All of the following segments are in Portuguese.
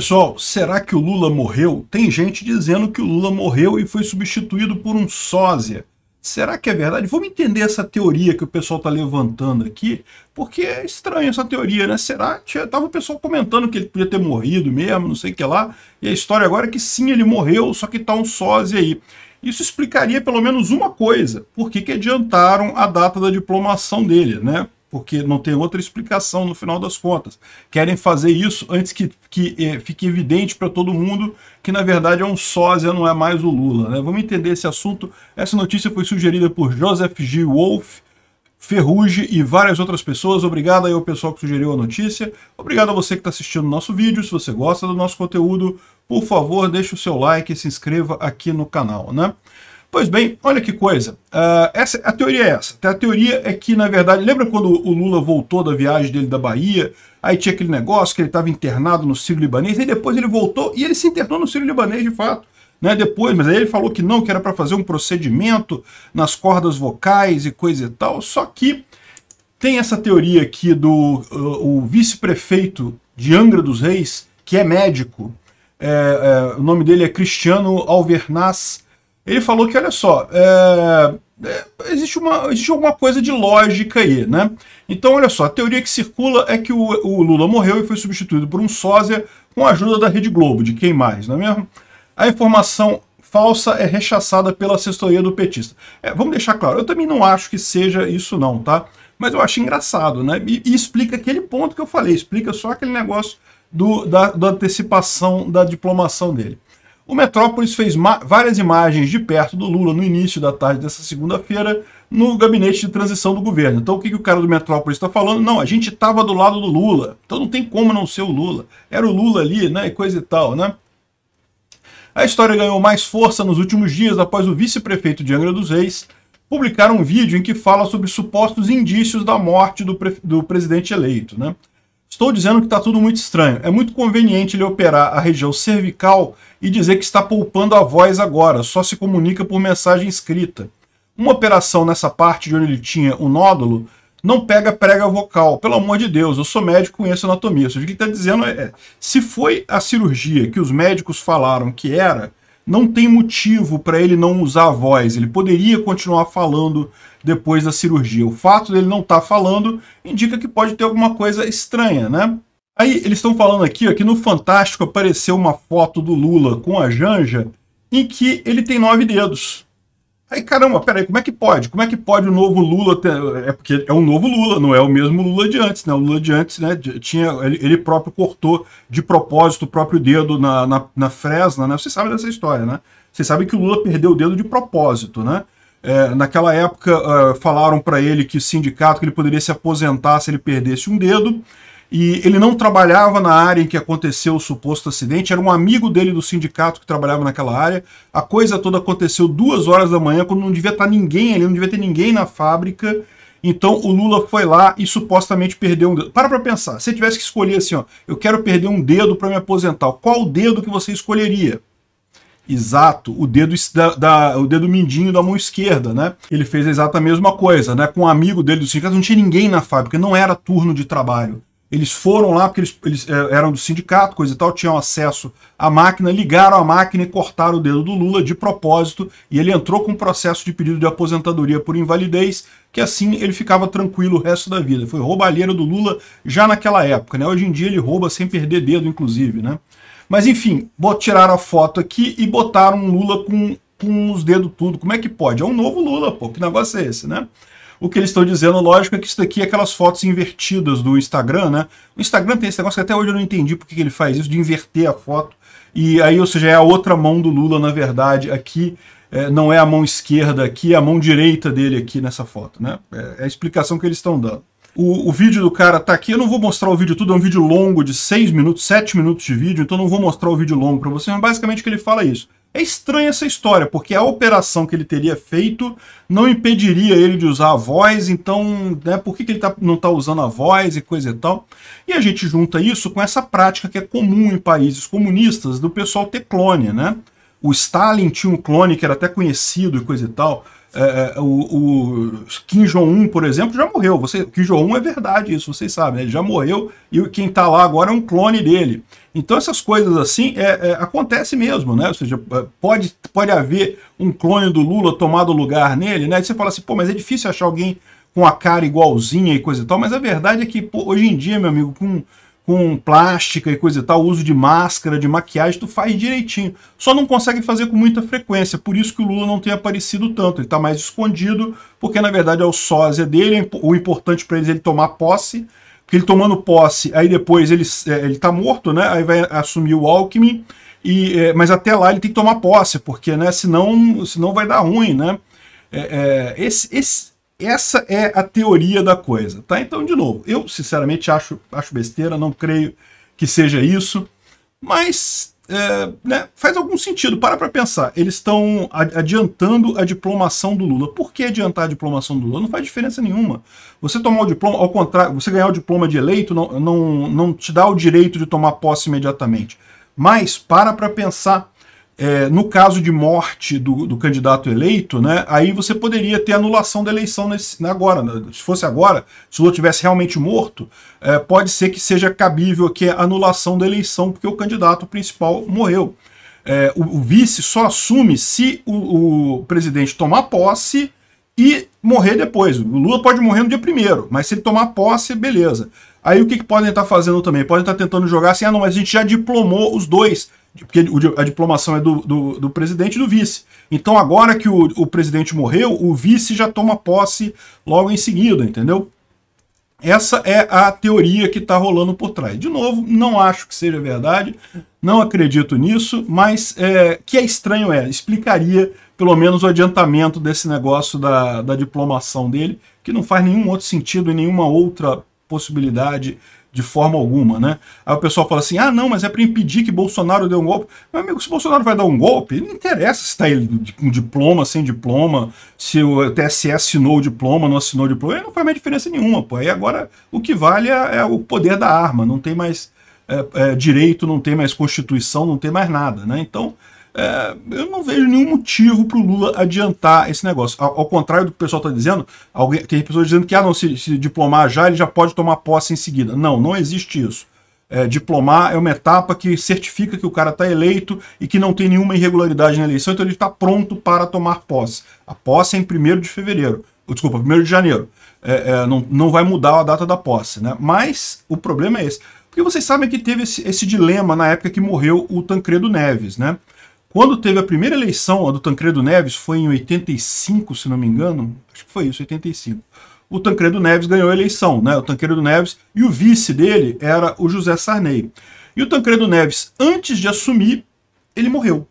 Pessoal, será que o Lula morreu? Tem gente dizendo que o Lula morreu e foi substituído por um sósia. Será que é verdade? Vamos entender essa teoria que o pessoal está levantando aqui, porque é estranha essa teoria, né? Será? Tava o pessoal comentando que ele podia ter morrido mesmo, não sei o que lá, e a história agora é que sim, ele morreu, só que tá um sósia aí. Isso explicaria pelo menos uma coisa, por que, que adiantaram a data da diplomação dele, né? porque não tem outra explicação no final das contas. Querem fazer isso antes que, que eh, fique evidente para todo mundo que, na verdade, é um sósia, não é mais o Lula. Né? Vamos entender esse assunto. Essa notícia foi sugerida por Joseph G. Wolf, Ferruge e várias outras pessoas. Obrigado aí ao pessoal que sugeriu a notícia. Obrigado a você que está assistindo o nosso vídeo. Se você gosta do nosso conteúdo, por favor, deixe o seu like e se inscreva aqui no canal. né? Pois bem, olha que coisa. Uh, essa, a teoria é essa. A teoria é que, na verdade, lembra quando o Lula voltou da viagem dele da Bahia? Aí tinha aquele negócio que ele estava internado no Ciro libanês e depois ele voltou e ele se internou no Ciro libanês de fato. Né, depois, mas aí ele falou que não, que era para fazer um procedimento nas cordas vocais e coisa e tal. Só que tem essa teoria aqui do uh, o vice-prefeito de Angra dos Reis, que é médico, é, é, o nome dele é Cristiano Alvernaz ele falou que, olha só, é, é, existe, uma, existe alguma coisa de lógica aí, né? Então, olha só, a teoria que circula é que o, o, Lula morreu e foi substituído por um sósia com a ajuda da Rede Globo, de quem mais, não é mesmo? A informação falsa é rechaçada pela assessoria do petista. É, vamos deixar claro, eu também não acho que seja isso não, tá? Mas eu acho engraçado, né? E, e explica aquele ponto que eu falei, explica só aquele negócio do, da, da antecipação da diplomação dele. O Metrópolis fez várias imagens de perto do Lula no início da tarde dessa segunda-feira no gabinete de transição do governo. Então o que, que o cara do Metrópolis está falando? Não, a gente estava do lado do Lula, então não tem como não ser o Lula. Era o Lula ali, né, e coisa e tal, né? A história ganhou mais força nos últimos dias após o vice-prefeito de Angra dos Reis publicar um vídeo em que fala sobre supostos indícios da morte do, do presidente eleito, né? Estou dizendo que está tudo muito estranho. É muito conveniente ele operar a região cervical e dizer que está poupando a voz agora, só se comunica por mensagem escrita. Uma operação nessa parte de onde ele tinha o nódulo não pega prega vocal. Pelo amor de Deus, eu sou médico, e conheço anatomia. O que ele está dizendo é, se foi a cirurgia que os médicos falaram que era, não tem motivo para ele não usar a voz. Ele poderia continuar falando depois da cirurgia. O fato dele não estar tá falando indica que pode ter alguma coisa estranha, né? Aí eles estão falando aqui ó, que no Fantástico apareceu uma foto do Lula com a Janja em que ele tem nove dedos. Aí, caramba, peraí, como é que pode? Como é que pode o novo Lula ter... É porque é um novo Lula, não é o mesmo Lula de antes, né? O Lula de antes, né? Tinha, ele, ele próprio cortou de propósito o próprio dedo na, na, na Fresna, né? Vocês sabem dessa história, né? Vocês sabem que o Lula perdeu o dedo de propósito, né? É, naquela época, uh, falaram para ele que o sindicato, que ele poderia se aposentar se ele perdesse um dedo. E ele não trabalhava na área em que aconteceu o suposto acidente, era um amigo dele do sindicato que trabalhava naquela área. A coisa toda aconteceu duas horas da manhã, quando não devia estar ninguém ali, não devia ter ninguém na fábrica. Então o Lula foi lá e supostamente perdeu um dedo. Para para pensar, se tivesse que escolher assim, ó, eu quero perder um dedo para me aposentar, qual dedo que você escolheria? Exato, o dedo, da, da, o dedo mindinho da mão esquerda, né? Ele fez exatamente a mesma coisa, né? Com um amigo dele do sindicato, não tinha ninguém na fábrica, não era turno de trabalho. Eles foram lá porque eles, eles é, eram do sindicato, coisa e tal, tinham acesso à máquina, ligaram a máquina e cortaram o dedo do Lula de propósito, e ele entrou com um processo de pedido de aposentadoria por invalidez, que assim ele ficava tranquilo o resto da vida. Foi roubalheira do Lula já naquela época, né? Hoje em dia ele rouba sem perder dedo, inclusive, né? Mas enfim, tiraram a foto aqui e botaram um Lula com, com os dedos tudo. Como é que pode? É um novo Lula, pô, que negócio é esse, né? O que eles estão dizendo, lógico, é que isso daqui é aquelas fotos invertidas do Instagram, né? O Instagram tem esse negócio que até hoje eu não entendi porque que ele faz isso, de inverter a foto. E aí, ou seja, é a outra mão do Lula, na verdade, aqui. É, não é a mão esquerda aqui, é a mão direita dele aqui nessa foto, né? É, é a explicação que eles estão dando. O, o, vídeo do cara tá aqui. Eu não vou mostrar o vídeo tudo, é um vídeo longo de 6 minutos, 7 minutos de vídeo, então não vou mostrar o vídeo longo para você, mas basicamente que ele fala é isso. É estranha essa história, porque a operação que ele teria feito não impediria ele de usar a voz, então né, por que, que ele tá, não está usando a voz e coisa e tal? E a gente junta isso com essa prática que é comum em países comunistas do pessoal ter clone, né? O Stalin tinha um clone que era até conhecido e coisa e tal. É, é, o, o, Kim Jong-un, por exemplo, já morreu. Você, Kim Jong-un é verdade isso, vocês sabem, né? ele já morreu e quem está lá agora é um clone dele. Então essas coisas assim é, é, acontece mesmo, né? Ou seja, é, pode, pode haver um clone do Lula tomado lugar nele, né? E você fala assim, pô, mas é difícil achar alguém com a cara igualzinha e coisa e tal, mas a verdade é que pô, hoje em dia, meu amigo, com com plástica e coisa e tal, uso de máscara, de maquiagem, tu faz direitinho. Só não consegue fazer com muita frequência, por isso que o Lula não tem aparecido tanto, ele está mais escondido, porque na verdade é o sósia dele, é o importante para eles é ele tomar posse, porque ele tomando posse, aí depois ele é, ele tá morto, né? Aí vai assumir o Alckmin e é, mas até lá ele tem que tomar posse, porque né, senão, senão vai dar ruim, né? É, é, esse, esse essa é a teoria da coisa, tá? Então, de novo, eu sinceramente acho, acho besteira, não creio que seja isso, mas é, né, faz algum sentido, para para pensar. Eles estão adiantando a diplomação do Lula. Por que adiantar a diplomação do Lula? Não faz diferença nenhuma. Você tomar o diploma, ao contrário, você ganhar o diploma de eleito não, não, não te dá o direito de tomar posse imediatamente. Mas para para pensar é, no caso de morte do, do, candidato eleito, né, aí você poderia ter anulação da eleição nesse, né, agora. Né, se fosse agora, se o Lula tivesse realmente morto, é, pode ser que seja cabível aqui a anulação da eleição, porque o candidato principal morreu. É, o, o, vice só assume se o, o presidente tomar posse e morrer depois. O Lula pode morrer no dia primeiro, mas se ele tomar posse, beleza. Aí o que, que podem estar fazendo também? Podem estar tentando jogar assim, ah não, mas a gente já diplomou os dois, porque a diplomação é do, do, do presidente e do vice. Então agora que o, o presidente morreu, o vice já toma posse logo em seguida, entendeu? Essa é a teoria que está rolando por trás. De novo, não acho que seja verdade, não acredito nisso, mas é, que é estranho é, explicaria pelo menos o adiantamento desse negócio da, da diplomação dele, que não faz nenhum outro sentido e nenhuma outra possibilidade de forma alguma, né? Aí o pessoal fala assim, ah, não, mas é para impedir que Bolsonaro dê um golpe. Meu amigo, se Bolsonaro vai dar um golpe, não interessa se está ele com diploma, sem diploma, se o TSE assinou o diploma, não assinou o diploma, não faz mais diferença nenhuma, pô. Aí agora o que vale é, é o poder da arma, não tem mais é, é, direito, não tem mais constituição, não tem mais nada, né? Então, é, eu não vejo nenhum motivo para o Lula adiantar esse negócio. Ao, ao contrário do que o pessoal está dizendo, alguém, tem pessoas dizendo que ah, não, se, se, diplomar já, ele já pode tomar posse em seguida. Não, não existe isso. É, diplomar é uma etapa que certifica que o cara está eleito e que não tem nenhuma irregularidade na eleição, então ele está pronto para tomar posse. A posse é em 1 de fevereiro. Desculpa, 1 de janeiro. É, é, não, não vai mudar a data da posse. Né? Mas o problema é esse. Porque vocês sabem que teve esse, esse dilema na época que morreu o Tancredo Neves, né? Quando teve a primeira eleição, a do Tancredo Neves, foi em 85, se não me engano, acho que foi isso, 85. O Tancredo Neves ganhou a eleição, né? O Tancredo Neves e o vice dele era o José Sarney. E o Tancredo Neves, antes de assumir, ele morreu.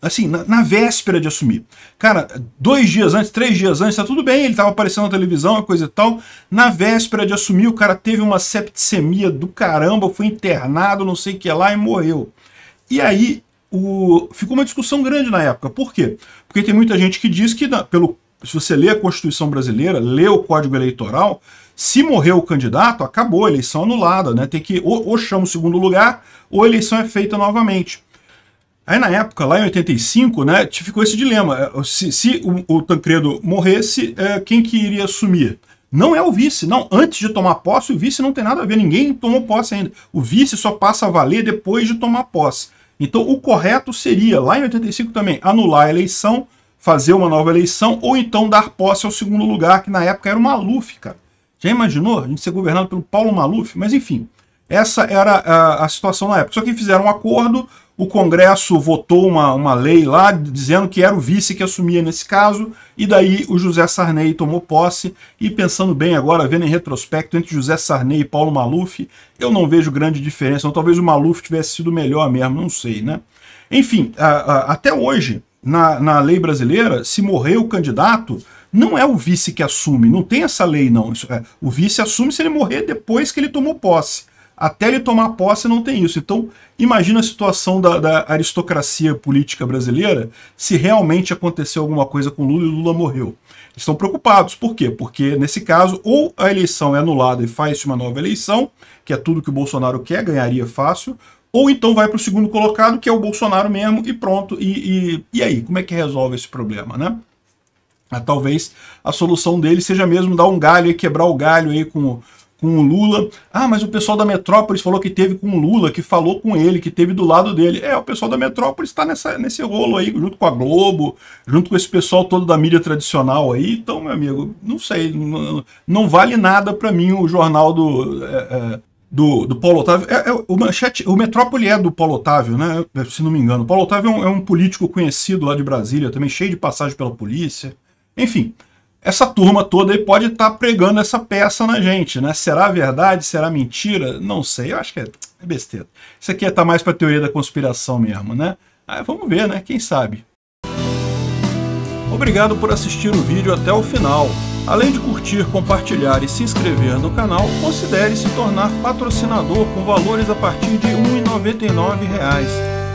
Assim, na, na véspera de assumir. Cara, dois dias antes, três dias antes, tá tudo bem, ele tava aparecendo na televisão, coisa e tal. Na véspera de assumir, o cara teve uma septicemia do caramba, foi internado, não sei o que lá, e morreu. E aí, o, ficou uma discussão grande na época. Por quê? Porque tem muita gente que diz que, pelo, se você lê a Constituição brasileira, lê o Código Eleitoral, se morreu o candidato, acabou, a eleição anulada, né? Tem que ou, ou chama o segundo lugar, ou a eleição é feita novamente. Aí na época, lá em 85, né, ficou esse dilema. É, se, se o, o, Tancredo morresse, é, quem que iria assumir? Não é o vice, não. Antes de tomar posse, o vice não tem nada a ver, ninguém tomou posse ainda. O vice só passa a valer depois de tomar posse. Então, o correto seria, lá em 85 também, anular a eleição, fazer uma nova eleição, ou então dar posse ao segundo lugar, que na época era o Maluf, cara. Já imaginou a gente ser governado pelo Paulo Maluf? Mas enfim, essa era a, a situação na época. Só que fizeram um acordo, o Congresso votou uma, uma lei lá dizendo que era o vice que assumia nesse caso, e daí o José Sarney tomou posse. E pensando bem agora, vendo em retrospecto, entre José Sarney e Paulo Maluf, eu não vejo grande diferença. talvez o Maluf tivesse sido melhor mesmo, não sei, né? Enfim, a, a, até hoje, na, na lei brasileira, se morrer o candidato, não é o vice que assume, não tem essa lei, não. É, o vice assume se ele morrer depois que ele tomou posse. Até ele tomar posse não tem isso. Então, imagina a situação da, da aristocracia política brasileira se realmente aconteceu alguma coisa com Lula e Lula morreu. Eles estão preocupados. Por quê? Porque, nesse caso, ou a eleição é anulada e faz-se uma nova eleição, que é tudo que o Bolsonaro quer, ganharia fácil, ou então vai para o segundo colocado, que é o Bolsonaro mesmo, e pronto. E, e, e aí, como é que resolve esse problema, né? Ah, talvez a solução dele seja mesmo dar um galho e quebrar o galho aí com com o Lula. Ah, mas o pessoal da Metrópolis falou que teve com o Lula, que falou com ele, que teve do lado dele. É, o pessoal da Metrópolis está nesse rolo aí, junto com a Globo, junto com esse pessoal todo da mídia tradicional aí. Então, meu amigo, não sei, não, não vale nada para mim o jornal do. É, é, do, do Paulo Otávio. É, é, o, manchete, o Metrópole é do Paulo Otávio, né? Se não me engano. O Paulo Otávio é um, é um político conhecido lá de Brasília, também cheio de passagem pela polícia. Enfim, essa turma toda aí pode estar tá pregando essa peça na gente, né? Será verdade? Será mentira? Não sei, eu acho que é, é besteira. Isso aqui é tá mais para teoria da conspiração mesmo, né? Ah, vamos ver, né? Quem sabe? Obrigado por assistir o vídeo até o final. Além de curtir, compartilhar e se inscrever no canal, considere se tornar patrocinador com valores a partir de R$ 1,99